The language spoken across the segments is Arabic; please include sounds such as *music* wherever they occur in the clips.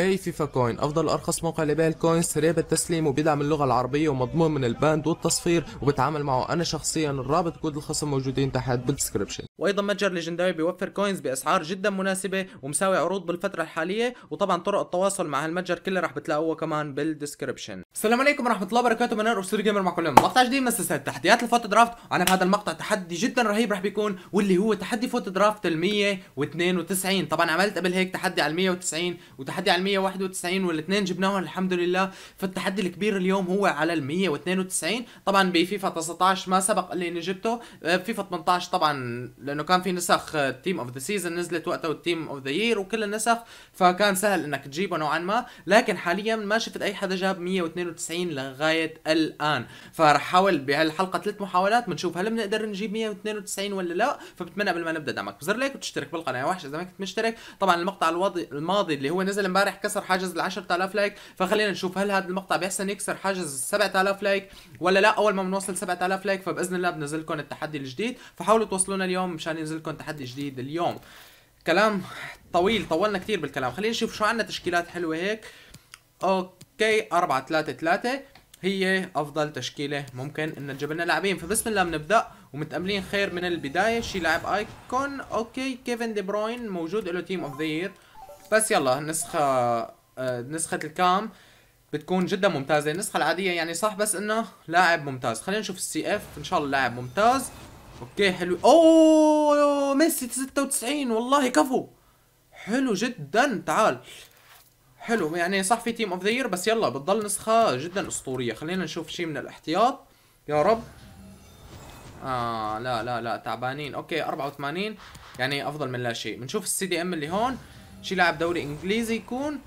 اي فيفا كوين افضل ارخص موقع لبيع الكوينز سريع بالتسليم وبيدعم اللغه العربيه ومضمون من الباند والتصفير وبتعامل معه انا شخصيا الرابط كود الخصم موجودين تحت بالدسكربشن وايضا متجر ليجندري بيوفر كوينز باسعار جدا مناسبه ومساوي عروض بالفتره الحاليه وطبعا طرق التواصل مع هالمتجر كله رح بتلاقوها كمان بالدسكربشن السلام عليكم ورحمه الله وبركاته من ارسل جيمر معكم اليوم مقطع جديد من سلسله تحديات الفوت درافت وانا بهذا المقطع تحدي جدا رهيب رح بيكون واللي هو تحدي فوت درافت ال 192 طبعا عملت قبل هيك تحدي على ال 190 وتحدي على 191 والاثنين جبناهم الحمد لله فالتحدي الكبير اليوم هو على ال 192 طبعا بفيفا 19 ما سبق اللي اني جبته آه، فيفا 18 طبعا لانه كان في نسخ تيم اوف ذا سيزون نزلت وقتها والتيم اوف ذا يير وكل النسخ فكان سهل انك تجيبه نوعا ما لكن حاليا ما شفت اي حدا جاب 192 لغايه الان فرح احاول بهالحلقه ثلاث محاولات بنشوف هل بنقدر نجيب 192 ولا لا فبتمنى قبل ما نبدا دعمك بزر لايك وتشترك بالقناه وحش اذا ما كنت مشترك طبعا المقطع الماضي اللي هو نزل امبارح امبارح كسر حاجز ال 10000 لايك فخلينا نشوف هل هذا المقطع بيحسن يكسر حاجز 7000 لايك ولا لا اول ما بنوصل 7000 لايك فباذن الله بنزل لكم التحدي الجديد فحاولوا توصلونا اليوم مشان ينزل لكم تحدي جديد اليوم كلام طويل طولنا كثير بالكلام خلينا نشوف شو عندنا تشكيلات حلوه هيك اوكي 4 3 3 هي افضل تشكيله ممكن ان تجيب لنا لاعبين فبسم الله بنبدا ومتاملين خير من البدايه شي لاعب ايكون اوكي كيفن دي بروين موجود له تيم اوف ذا يير بس يلا النسخه آه، نسخة الكام بتكون جدا ممتازة النسخة العادية يعني صح بس انه لاعب ممتاز خلينا نشوف السي اف ان شاء الله لاعب ممتاز اوكي حلو اوه ميسي 96 والله كفو حلو جدا تعال حلو يعني صح في تيم اوف ذا بس يلا بتضل نسخة جدا اسطورية خلينا نشوف شيء من الاحتياط يا رب اه لا لا لا تعبانين اوكي 84 يعني افضل من لا شيء بنشوف السي دي ام اللي هون شي لاعب دوري انجليزي يكون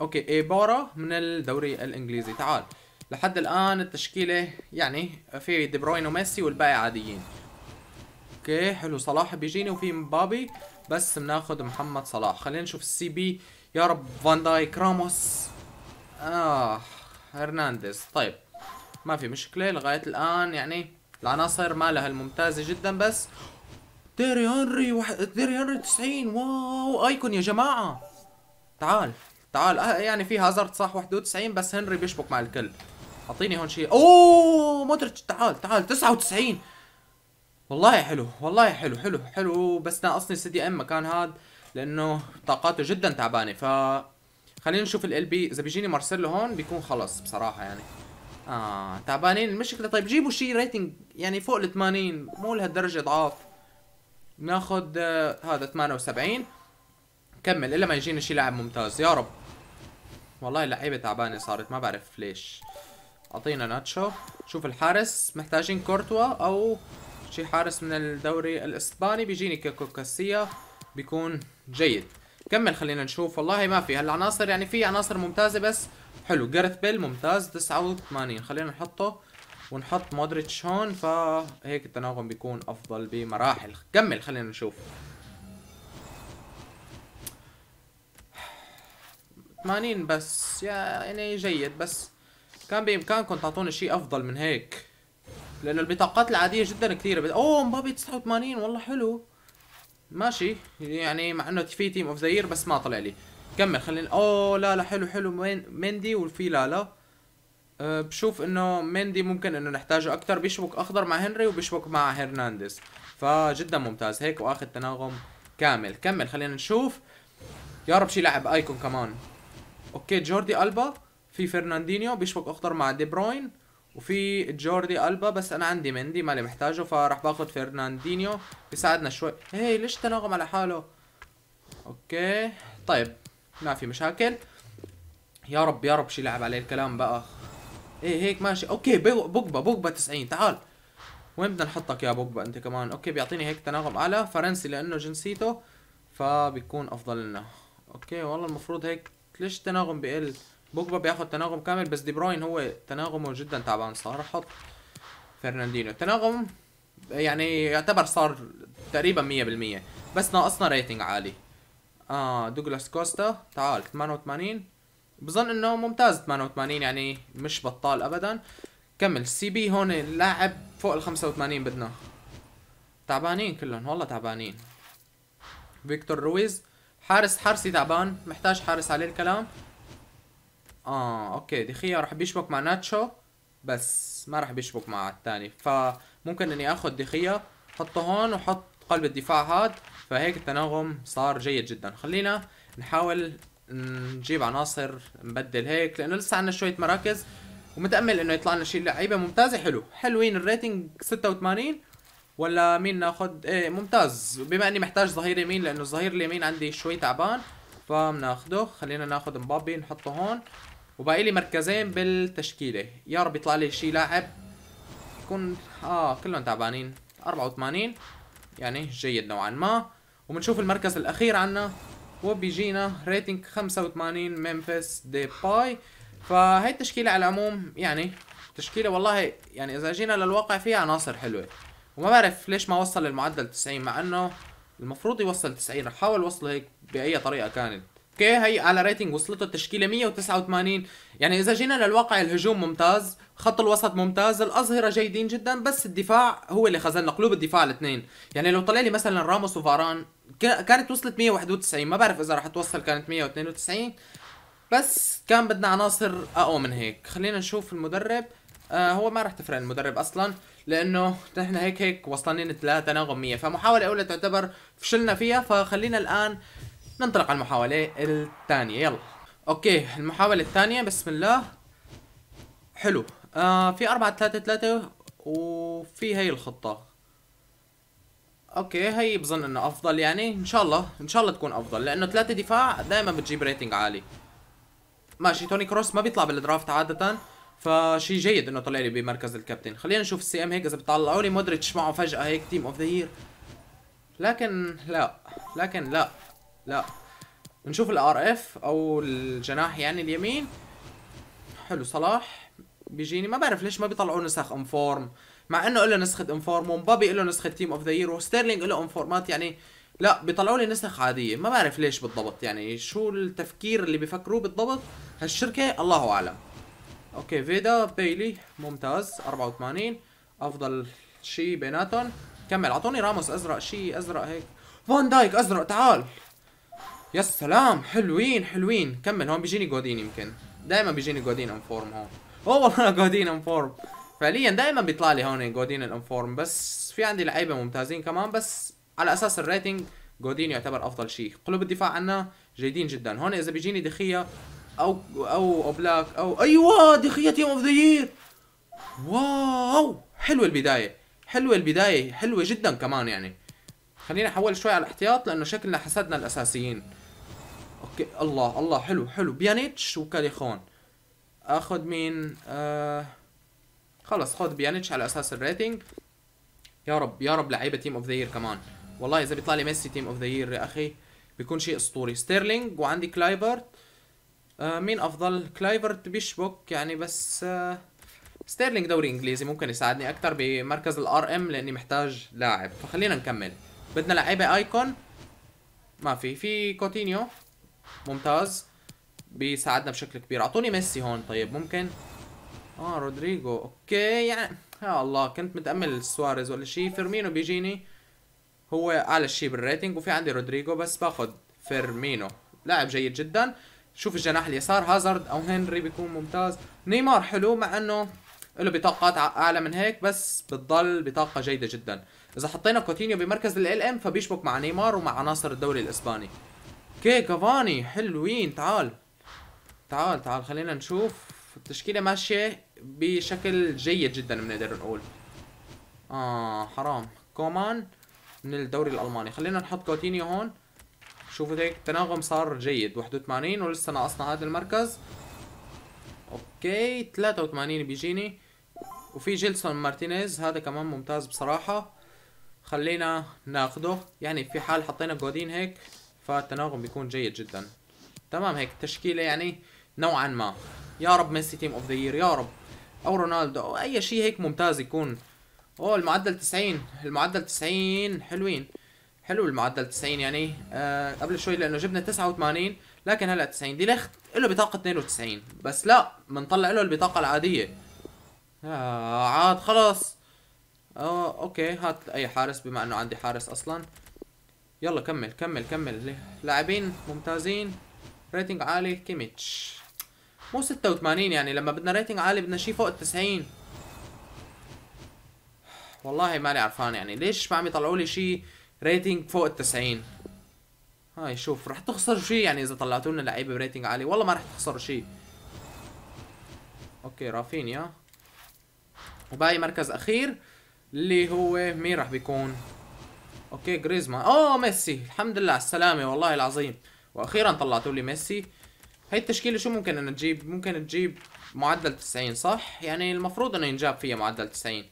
اوكي عبارة من الدوري الانجليزي تعال لحد الان التشكيلة يعني في دي بروين وميسي والباقي عاديين اوكي حلو صلاح بيجيني وفي مبابي بس بناخذ محمد صلاح خلينا نشوف السي بي يا رب فان دايك راموس اه هرنانديز طيب ما في مشكلة لغاية الان يعني العناصر ما لها الممتازة جدا بس تيري هنري واحد تيري هنري 90 واو ايكون يا جماعه تعال تعال أه يعني في هازارد صح 91 بس هنري بيشبك مع الكل اعطيني هون شيء اوه مودريتش تعال تعال 99 والله حلو والله حلو حلو حلو بس ناقصني سي دي ام مكان هاد لانه طاقاته جدا تعبانه ف خلينا نشوف ال بي اذا بيجيني مارسيلو هون بيكون خلص بصراحه يعني اه تعبانين المشكله طيب جيبوا شيء ريتنج يعني فوق ال 80 مو لهالدرجه ضعاف ناخذ آه، هذا 78 كمل الا ما يجينا شي لاعب ممتاز يا رب والله اللعيبه تعبانه صارت ما بعرف ليش اعطينا ناتشو شوف الحارس محتاجين كورتوا او شي حارس من الدوري الاسباني بيجيني كوكاسيا بيكون جيد كمل خلينا نشوف والله ما في هالعناصر يعني في عناصر ممتازه بس حلو جارث بيل ممتاز 89 خلينا نحطه ونحط مودريتش هون فهيك التناغم بيكون افضل بمراحل كمل خلينا نشوف 80 بس يعني جيد بس كان بامكانكم تعطوني شيء افضل من هيك لانه البطاقات العاديه جدا كثيره بت... اوه مبابي 89 والله حلو ماشي يعني مع انه في تيم اوف ذا بس ما طلع لي كمل خلينا اوه لا لا حلو حلو مندي وفي لا لا أه، بشوف انه مندي ممكن انه نحتاجه اكثر بيشبك اخضر مع هنري وبيشبك مع هرنانديز فجدا ممتاز هيك واخذ تناغم كامل كمل خلينا نشوف يا رب شي لاعب ايكون كمان اوكي جوردي البا في فرناندينيو بيشبك اخضر مع دي بروين وفي جوردي البا بس انا عندي مندي مالي محتاجه فراح باخذ فرناندينيو بيساعدنا شوي هي ليش تناغم على حاله اوكي طيب ما في مشاكل يا رب يا رب شي لعب عليه الكلام بقى ايه هيك ماشي اوكي بوجبا بوجبا 90 تعال وين بدنا نحطك يا بوجبا انت كمان اوكي بيعطيني هيك تناغم اعلى فرنسي لانه جنسيته فبيكون افضل لنا اوكي والله المفروض هيك ليش التناغم بقل بوجبا بياخد تناغم كامل بس دي بروين هو تناغمه جدا تعبان صار احط فرناندينو التناغم يعني يعتبر صار تقريبا 100% بس ناقصنا ريتنج عالي اه دوغلاس كوستا تعال 88 بظن انه ممتاز 88 يعني مش بطال ابدا كمل سي بي هون لاعب فوق ال 85 بدنا تعبانين كلهم والله تعبانين فيكتور رويز حارس حارسي تعبان محتاج حارس عليه الكلام اه اوكي دخيا رح بيشبك مع ناتشو بس ما رح بيشبك مع الثاني فممكن اني اخذ دخيا حطه هون وحط قلب الدفاع هاد فهيك التناغم صار جيد جدا خلينا نحاول نجيب عناصر نبدل هيك لانه لسه عندنا شويه مراكز ومتامل انه يطلع لنا شيء لعيبه ممتازه حلو حلوين الريتنج 86 ولا مين ناخذ ايه ممتاز بما اني محتاج ظهير يمين لانه الظهير اليمين عندي شوي تعبان فبناخده خلينا ناخذ مبابي نحطه هون وباقي لي مركزين بالتشكيله يا رب يطلع لي شيء لاعب يكون اه كلهم تعبانين 84 يعني جيد نوعا ما وبنشوف المركز الاخير عنا وبيجينا ريتنج 85 ممفيس دي باي فهي التشكيلة على العموم يعني تشكيلة والله يعني إذا جينا للواقع فيها عناصر حلوة وما بعرف ليش ما وصل المعدل 90 مع إنه المفروض يوصل 90 رح حاول وصله هيك بأي طريقة كانت اوكي هي على ريتنج وصلته التشكيله 189 يعني اذا جينا للواقع الهجوم ممتاز خط الوسط ممتاز الاظهره جيدين جدا بس الدفاع هو اللي خزلنا قلوب الدفاع الاثنين يعني لو طلع لي مثلا راموس وفاران كانت وصلت 191 ما بعرف اذا رح توصل كانت 192 بس كان بدنا عناصر اقوى من هيك خلينا نشوف المدرب آه هو ما رح تفرق المدرب اصلا لانه نحن هيك هيك وصلنا لثلاثه تناغم 100 فمحاوله اولى تعتبر فشلنا فيها فخلينا الان ننطلق على المحاولة الثانية يلا اوكي المحاولة الثانية بسم الله حلو آه في أربعة ثلاثة ثلاثة وفي هي الخطة اوكي هي بظن انه افضل يعني ان شاء الله ان شاء الله تكون افضل لانه ثلاثة دفاع دائما بتجيب ريتنج عالي ماشي توني كروس ما بيطلع بالدرافت عادة فشي جيد انه طلع لي بمركز الكابتن خلينا نشوف السي ام هيك اذا بيطلعوا لي مودريتش معه فجأة هيك تيم اوف ذا يير لكن لا لكن لا لا نشوف الار اف او الجناح يعني اليمين حلو صلاح بيجيني ما بعرف ليش ما بيطلعوا نسخ انفورم مع انه له نسخه انفورم ومبابي له نسخه تيم اوف ذا يير وستيرلينج له انفورمات يعني لا بيطلعوا لي نسخ عاديه ما بعرف ليش بالضبط يعني شو التفكير اللي بيفكروه بالضبط هالشركه الله اعلم اوكي فيدا بيلي ممتاز 84 افضل شيء بيناتهم كمل اعطوني راموس ازرق شيء ازرق هيك فان دايك ازرق تعال يا سلام حلوين حلوين كمل هون بيجيني جودين يمكن دائما بيجيني جودين انفورم هون *laughs* اوه والله جودين انفورم فعليا دائما بيطلع لي هون جودين الانفورم بس في عندي لعيبه ممتازين كمان بس على اساس الريتنج جودين يعتبر افضل شيء قلوب الدفاع عنا جيدين جدا هون اذا بيجيني دخيه او او اوبلاك او ايوه دخيه تيم اوف ذا يير واو حلوه البدايه حلوه البدايه حلوه جدا كمان يعني خلينا نحول شوي على الاحتياط لانه شكلنا حسدنا الاساسيين اوكي الله الله حلو حلو بيانيتش وكاليخون اخذ مين آه خلص خذ بيانيتش على اساس الريتنج يا رب يا رب لعيبه تيم اوف ذا يير كمان والله اذا بيطلع لي ميسي تيم اوف ذا يير يا اخي بيكون شيء اسطوري ستيرلينج وعندي كلايفرت آه مين افضل كلايفرت بيشبك يعني بس آه ستيرلينج دوري انجليزي ممكن يساعدني اكثر بمركز الار ام لاني محتاج لاعب فخلينا نكمل بدنا لعيبه ايكون ما في في كوتينيو ممتاز بيساعدنا بشكل كبير اعطوني ميسي هون طيب ممكن اه رودريجو اوكي يعني يا الله كنت متامل سواريز ولا شيء فيرمينو بيجيني هو اعلى شيء بالريتنج وفي عندي رودريجو بس باخذ فيرمينو لاعب جيد جدا شوف الجناح اليسار هازارد او هنري بيكون ممتاز نيمار حلو مع انه له بطاقات اعلى من هيك بس بتضل بطاقه جيده جدا اذا حطينا كوتينيو بمركز ال ام فبيشبك مع نيمار ومع عناصر الدوري الاسباني اوكي كافاني حلوين تعال تعال تعال خلينا نشوف التشكيله ماشيه بشكل جيد جدا بنقدر نقول اه حرام كومان من الدوري الالماني خلينا نحط كوتينيو هون شوفوا هيك التناغم صار جيد 81 ولسه ناقصنا هذا المركز اوكي 83 بيجيني وفي جيلسون مارتينيز هذا كمان ممتاز بصراحه خلينا ناخده يعني في حال حطينا جودين هيك فالتناغم بيكون جيد جدا تمام هيك تشكيله يعني نوعا ما يا رب ميسي تيم اوف ذا يير يا رب او رونالدو او اي شيء هيك ممتاز يكون اوه المعدل 90 المعدل 90 حلوين حلو المعدل 90 يعني آه قبل شوي لانه جبنا 89 لكن هلا 90 دي لخت له بطاقه 92 بس لا بنطلع له البطاقه العاديه آه عاد خلص آه اوكي هات اي حارس بما انه عندي حارس اصلا يلا كمل كمل كمل لاعبين ممتازين ريتنج عالي كيميتش مو 86 يعني لما بدنا ريتنج عالي بدنا شيء فوق ال 90 والله ماني عرفان يعني ليش ما عم يطلعوا لي شيء ريتنج فوق ال 90 هاي شوف رح تخسروا شيء يعني اذا طلعتوا لنا لعيبه بريتنج عالي والله ما رح تخسروا شيء اوكي رافينيا وباقي مركز اخير اللي هو مين رح بيكون اوكي جريزمان اوه ميسي الحمد لله على السلامه والله العظيم واخيرا طلعتوا لي ميسي هي التشكيله شو ممكن انها تجيب ممكن تجيب معدل 90 صح يعني المفروض انه ينجاب فيها معدل 90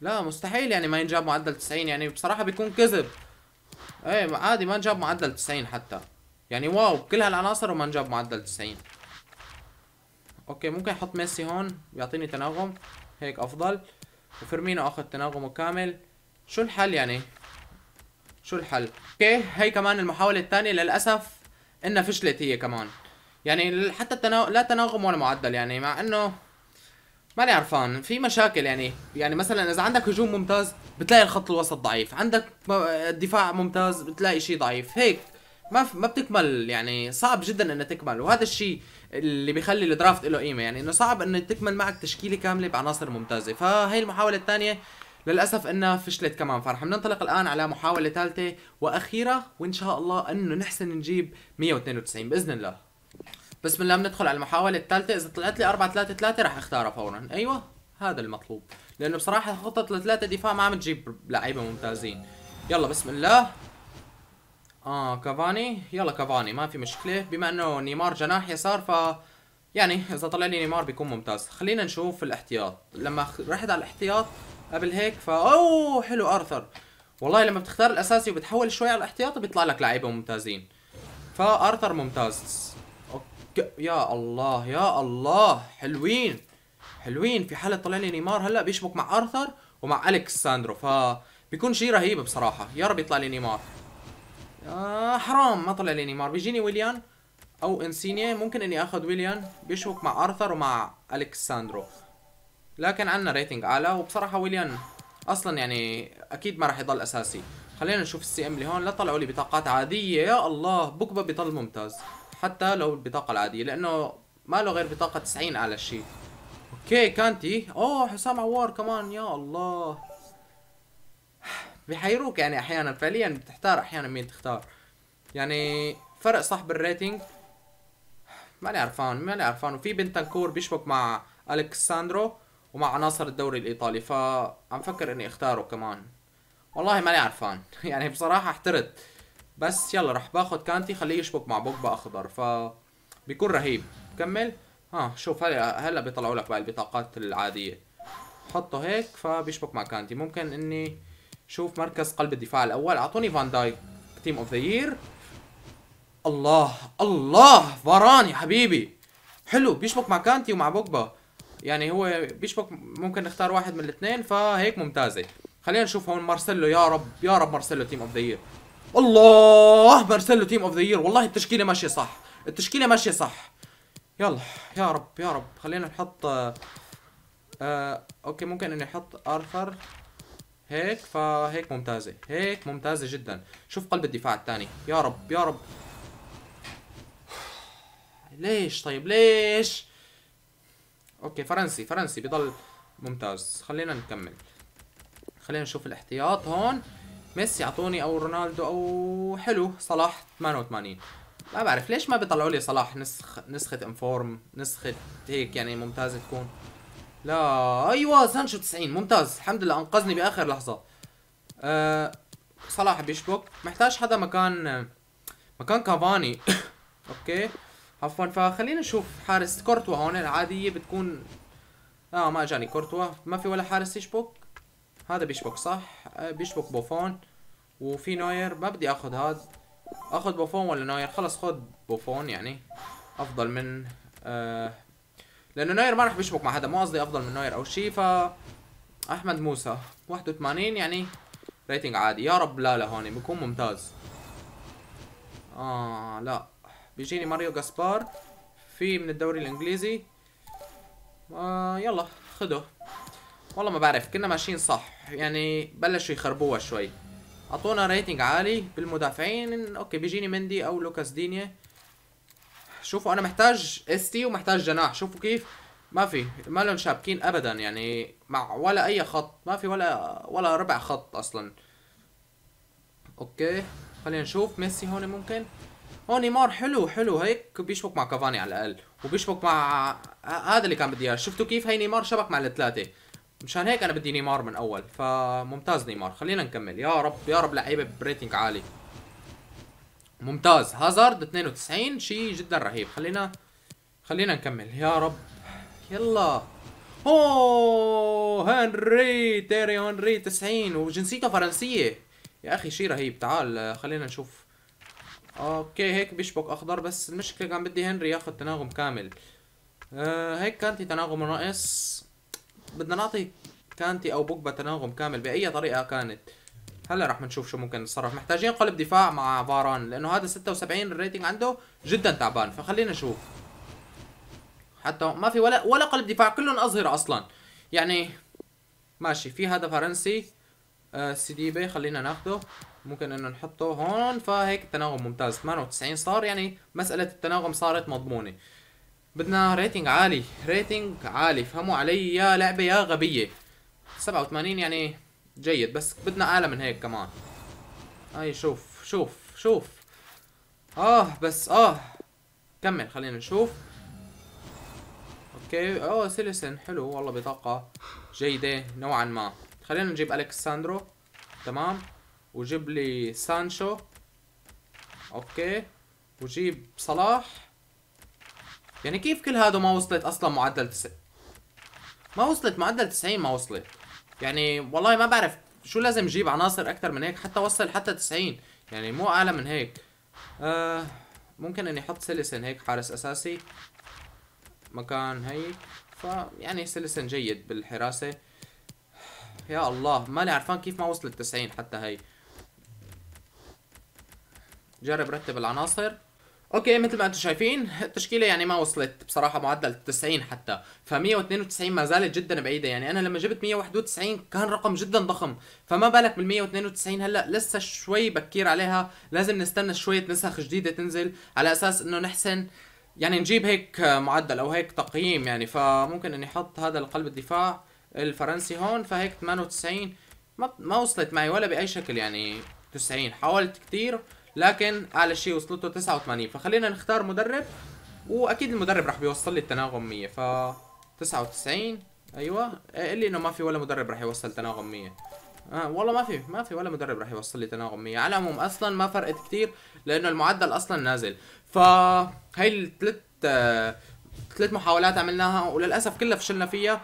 لا مستحيل يعني ما ينجاب معدل 90 يعني بصراحه بيكون كذب ايه عادي ما نجاب معدل 90 حتى يعني واو كل هالعناصر وما نجاب معدل 90 اوكي ممكن احط ميسي هون يعطيني تناغم هيك افضل وفيرمينو اخذ تناغمه كامل شو الحل يعني؟ شو الحل؟ اوكي هي كمان المحاولة الثانية للأسف انها فشلت هي كمان يعني حتى التناغ... لا تناغم ولا معدل يعني مع انه ماني عرفان في مشاكل يعني يعني مثلا اذا عندك هجوم ممتاز بتلاقي الخط الوسط ضعيف عندك دفاع ممتاز بتلاقي شيء ضعيف هيك ما ما بتكمل يعني صعب جدا انها تكمل وهذا الشيء اللي بيخلي الدرافت له قيمه يعني انه صعب انه تكمل معك تشكيله كامله بعناصر ممتازه فهي المحاوله الثانيه للاسف انها فشلت كمان فرح ننطلق الان على محاوله ثالثه واخيره وان شاء الله انه نحسن نجيب 192 باذن الله بسم الله بندخل على المحاوله الثالثه اذا طلعت لي 4 3 3 راح اختارها فورا ايوه هذا المطلوب لانه بصراحه خطه الثلاثه دفاع ما عم تجيب لعيبه ممتازين يلا بسم الله اه كافاني يلا كافاني ما في مشكله بما انه نيمار جناح يسار ف يعني اذا طلع لي نيمار بيكون ممتاز خلينا نشوف الاحتياط لما رحت على الاحتياط قبل هيك فا اوه حلو ارثر والله لما بتختار الاساسي وبتحول شوي على الاحتياطي بيطلع لك لعيبه ممتازين فارثر ممتاز اوكي يا الله يا الله حلوين حلوين في حاله طلع لي نيمار هلا بيشبك مع ارثر ومع الكس ساندرو ف بيكون شيء رهيب بصراحه يا رب يطلع لي نيمار آه حرام ما طلع لي نيمار بيجيني ويليان او انسينيا ممكن اني اخذ ويليان بيشبك مع ارثر ومع الكساندرو لكن عندنا ريتنج اعلى وبصراحه ويليان اصلا يعني اكيد ما راح يضل اساسي خلينا نشوف السي ام اللي هون لا طلعوا لي بطاقات عاديه يا الله بوجبا بيضل ممتاز حتى لو البطاقه العاديه لانه ما له غير بطاقه 90 على الشيء اوكي كانتي اوه حسام عوار كمان يا الله بحيروك يعني احيانا فعليا بتحتار احيانا مين تختار يعني فرق صح بالريتنج ماني عرفان ماني عرفان وفي تنكور بيشبك مع الكساندرو ومع عناصر الدوري الايطالي فعم فكر اني اختاره كمان والله ماني عرفان *laughs* يعني بصراحه احترت بس يلا رح باخد كانتي خليه يشبك مع بوجبا اخضر ف بيكون رهيب كمل ها شوف هلا هلا بيطلعوا لك بقى البطاقات العاديه حطه هيك فبيشبك مع كانتي ممكن اني شوف مركز قلب الدفاع الاول اعطوني فان دايك تيم اوف ذا يير الله الله فاران يا حبيبي حلو بيشبك مع كانتي ومع بوجبا يعني هو بيشبك ممكن نختار واحد من الاثنين فهيك ممتازه خلينا نشوف هون مارسيلو يا رب يا رب مارسيلو تيم اوف ذا الله مارسيلو تيم اوف ذا والله التشكيله ماشيه صح التشكيله ماشيه صح يلا يا رب يا رب خلينا نحط آه اوكي ممكن اني احط ارثر هيك فهيك ممتازه هيك ممتازه جدا شوف قلب الدفاع الثاني يا رب يا رب ليش طيب ليش اوكي فرنسي فرنسي بضل ممتاز خلينا نكمل خلينا نشوف الاحتياط هون ميسي اعطوني او رونالدو او حلو صلاح 88 ما بعرف ليش ما بيطلعوا لي صلاح نسخ نسخة انفورم نسخة هيك يعني ممتازة تكون لا ايوه سانشو 90 ممتاز الحمد لله انقذني باخر لحظة أه صلاح بيشبك محتاج حدا مكان مكان كافاني *coughs* اوكي عفوا فخلينا نشوف حارس كورتوا هون العادية بتكون اه ما اجاني كورتوا ما في ولا حارس يشبك هذا بيشبك صح آه، بيشبك بوفون وفي نوير ما بدي اخذ هذا اخذ بوفون ولا نوير خلص خذ بوفون يعني افضل من آه لانه نوير ما راح بيشبك مع حدا مو قصدي افضل من نوير او شيء ف احمد موسى 81 يعني ريتنج عادي يا رب لا لا هون ممتاز اه لا بيجيني ماريو جاسبار في من الدوري الانجليزي آه يلا خده والله ما بعرف كنا ماشيين صح يعني بلشوا يخربوها شوي اعطونا ريتنج عالي بالمدافعين اوكي بيجيني مندي او لوكاس دينيا شوفوا انا محتاج استي ومحتاج جناح شوفوا كيف ما في ما لهم شابكين ابدا يعني مع ولا اي خط ما في ولا ولا ربع خط اصلا اوكي خلينا نشوف ميسي هون ممكن هون نيمار حلو حلو هيك بيشبك مع كافاني على الاقل وبيشبك مع هذا اللي كان بدي اياه شفتوا كيف هي نيمار شبك مع الثلاثه مشان هيك انا بدي نيمار من اول فممتاز نيمار خلينا نكمل يا رب يا رب لعيبه بريتنج عالي ممتاز هازارد 92 شيء جدا رهيب خلينا خلينا نكمل يا رب يلا اوه هنري تيري هنري 90 وجنسيته فرنسيه يا اخي شيء رهيب تعال خلينا نشوف اوكي هيك بيشبك اخضر بس المشكله كان بدي هنري ياخذ تناغم كامل آه هيك كانتي تناغم ناقص بدنا نعطي كانتي او بوجبا تناغم كامل باي طريقه كانت هلا رح نشوف شو ممكن نتصرف محتاجين قلب دفاع مع فاران لانه هذا 76 الريتنج عنده جدا تعبان فخلينا نشوف حتى ما في ولا ولا قلب دفاع كلهم اظهره اصلا يعني ماشي في هذا فرنسي آه سيديبي خلينا ناخده ممكن انه نحطه هون فهيك التناغم ممتاز 98 صار يعني مساله التناغم صارت مضمونه بدنا ريتنج عالي ريتنج عالي فهموا علي يا لعبه يا غبيه 87 يعني جيد بس بدنا اعلى من هيك كمان هاي شوف شوف شوف اه بس اه كمل خلينا نشوف اوكي اوه سيليسن حلو والله بطاقة جيدة نوعا ما خلينا نجيب الكساندرو تمام وجيب لي سانشو اوكي وجيب صلاح يعني كيف كل هذا ما وصلت اصلا معدل 90 ما وصلت معدل 90 ما وصلت يعني والله ما بعرف شو لازم جيب عناصر اكثر من هيك حتى وصل حتى 90 يعني مو اعلى من هيك آه ممكن اني احط سيليسن هيك حارس اساسي مكان هيك فيعني سيليسن جيد بالحراسه يا الله ماني عرفان كيف ما وصلت 90 حتى هي جرب رتب العناصر اوكي مثل ما انتم شايفين التشكيله يعني ما وصلت بصراحه معدل 90 حتى ف 192 ما زالت جدا بعيده يعني انا لما جبت 191 كان رقم جدا ضخم فما بالك بال 192 هلا لسه شوي بكير عليها لازم نستنى شويه نسخ جديده تنزل على اساس انه نحسن يعني نجيب هيك معدل او هيك تقييم يعني فممكن اني احط هذا القلب الدفاع الفرنسي هون فهيك 98 ما ما وصلت معي ولا باي شكل يعني 90 حاولت كثير لكن اعلى شيء وصلته 89 فخلينا نختار مدرب واكيد المدرب راح بيوصل لي التناغم 100 ف 99 ايوه قال إيه، لي انه ما في ولا مدرب راح يوصل تناغم 100 آه والله ما في ما في ولا مدرب راح يوصل لي تناغم 100 على العموم اصلا ما فرقت كثير لانه المعدل اصلا نازل فهي الثلاث آه ثلاث محاولات عملناها وللاسف كلها فشلنا فيها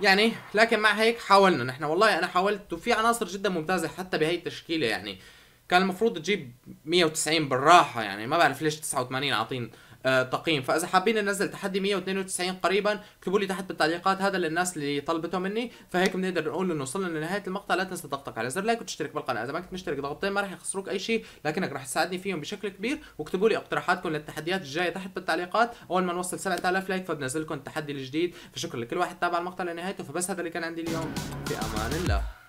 يعني لكن مع هيك حاولنا نحن والله انا حاولت وفي عناصر جدا ممتازه حتى بهي التشكيله يعني كان المفروض تجيب 190 بالراحه يعني ما بعرف ليش 89 عاطين آه تقييم فاذا حابين ننزل تحدي 192 قريبا اكتبوا لي تحت بالتعليقات هذا للناس اللي طلبته مني فهيك بنقدر نقول انه وصلنا لنهايه المقطع لا تنسى ضغطك على زر لايك وتشترك بالقناه اذا ما كنت مشترك ضغطتين ما راح يخسروك اي شيء لكنك راح تساعدني فيهم بشكل كبير واكتبوا لي اقتراحاتكم للتحديات الجايه تحت بالتعليقات اول ما نوصل 7000 لايك فبنزل لكم التحدي الجديد فشكرا لكل واحد تابع المقطع لنهايته فبس هذا اللي كان عندي اليوم في امان الله